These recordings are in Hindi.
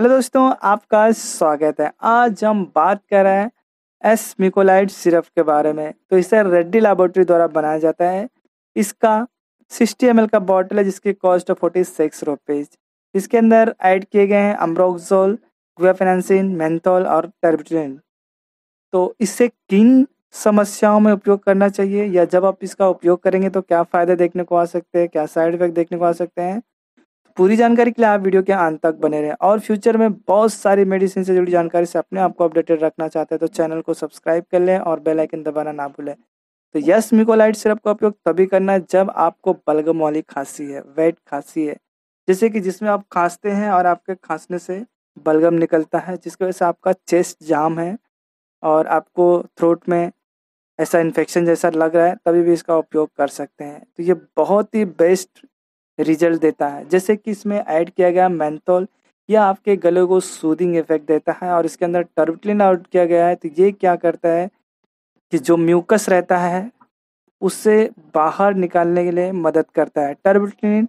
हेलो दोस्तों आपका स्वागत है आज हम बात कर रहे हैं एस मिकोलाइट सिरप के बारे में तो इसे रेड्डी लेबोरेटरी द्वारा बनाया जाता है इसका सिक्सटी एम का बॉटल है जिसकी कॉस्ट है फोर्टी सिक्स रुपीज़ इसके अंदर ऐड किए गए हैं अम्ब्रोक्सोल ग्वेफेनासिन मैंथोल और टर्बिटिन तो इसे किन समस्याओं में उपयोग करना चाहिए या जब आप इसका उपयोग करेंगे तो क्या फ़ायदे देखने को आ सकते हैं क्या साइड इफेक्ट देखने को आ सकते हैं पूरी जानकारी के लिए आप वीडियो के अंत तक बने रहें और फ्यूचर में बहुत सारी मेडिसिन से जुड़ी जानकारी से अपने आप को अपडेटेड रखना चाहते हैं तो चैनल को सब्सक्राइब कर लें और बेल आइकन दबाना ना भूलें तो यस मिकोलाइट सिरप का उपयोग तभी करना है जब आपको बलगम वाली खांसी है वेट खांसी है जैसे कि जिसमें आप खांसते हैं और आपके खांसने से बलगम निकलता है जिसकी वजह से आपका चेस्ट जाम है और आपको थ्रोट में ऐसा इन्फेक्शन जैसा लग रहा है तभी भी इसका उपयोग कर सकते हैं तो ये बहुत ही बेस्ट रिजल्ट देता है जैसे कि इसमें ऐड किया गया मैंथोल यह आपके गले को सूदिंग इफेक्ट देता है और इसके अंदर टर्बलिन आउट किया गया है तो ये क्या करता है कि जो म्यूकस रहता है उससे बाहर निकालने के लिए मदद करता है टर्बलिन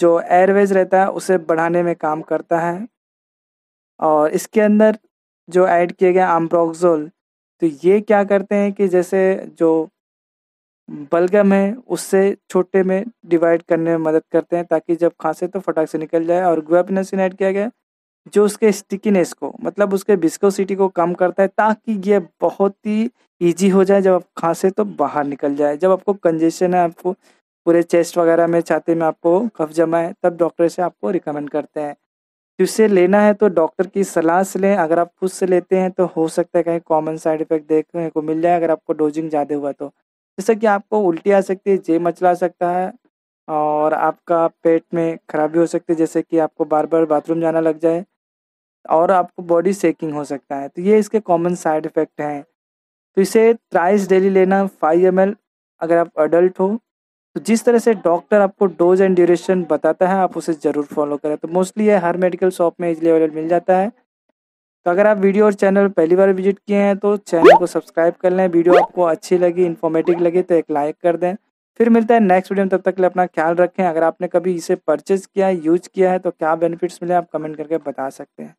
जो एयरवेज रहता है उसे बढ़ाने में काम करता है और इसके अंदर जो ऐड किया गया आम्प्रोक्सोल तो ये क्या करते हैं कि जैसे जो बलगम है उससे छोटे में डिवाइड करने में मदद करते हैं ताकि जब खांसे तो फटाक से निकल जाए और ग्वेपनेसिन ऐड किया गया जो उसके स्टिकीनेस को मतलब उसके बिस्कोसिटी को कम करता है ताकि ये बहुत ही ईजी हो जाए जब आप खांसे तो बाहर निकल जाए जब आपको कंजेशन है आपको पूरे चेस्ट वगैरह में छाते में आपको कफ जमा है तब डॉक्टर से आपको रिकमेंड करते हैं जिससे तो लेना है तो डॉक्टर की सलाह से लें अगर आप खुद से लेते हैं तो हो सकता है कहीं कॉमन साइड इफेक्ट देखने को मिल जाए अगर आपको डोजिंग ज़्यादा हुआ तो जैसा कि आपको उल्टी आ सकती है जे मचला सकता है और आपका पेट में खराबी हो सकती है जैसे कि आपको बार बार बाथरूम जाना लग जाए और आपको बॉडी सेकिंग हो सकता है तो ये इसके कॉमन साइड इफ़ेक्ट हैं तो इसे ट्राइस डेली लेना फाइव एम अगर आप अडल्ट हो तो जिस तरह से डॉक्टर आपको डोज एंड ड्यूरेशन बताता है आप उसे ज़रूर फॉलो करें तो मोस्टली ये हर मेडिकल शॉप में इजली अवेलेबल मिल जाता है तो अगर आप वीडियो और चैनल पहली बार विजिट किए हैं तो चैनल को सब्सक्राइब कर लें वीडियो आपको अच्छी लगी इन्फॉर्मेटिव लगी तो एक लाइक कर दें फिर मिलता है नेक्स्ट वीडियो में तब तक के लिए अपना ख्याल रखें अगर आपने कभी इसे परचेज किया है यूज किया है तो क्या बेनिफिट्स मिले आप कमेंट करके बता सकते हैं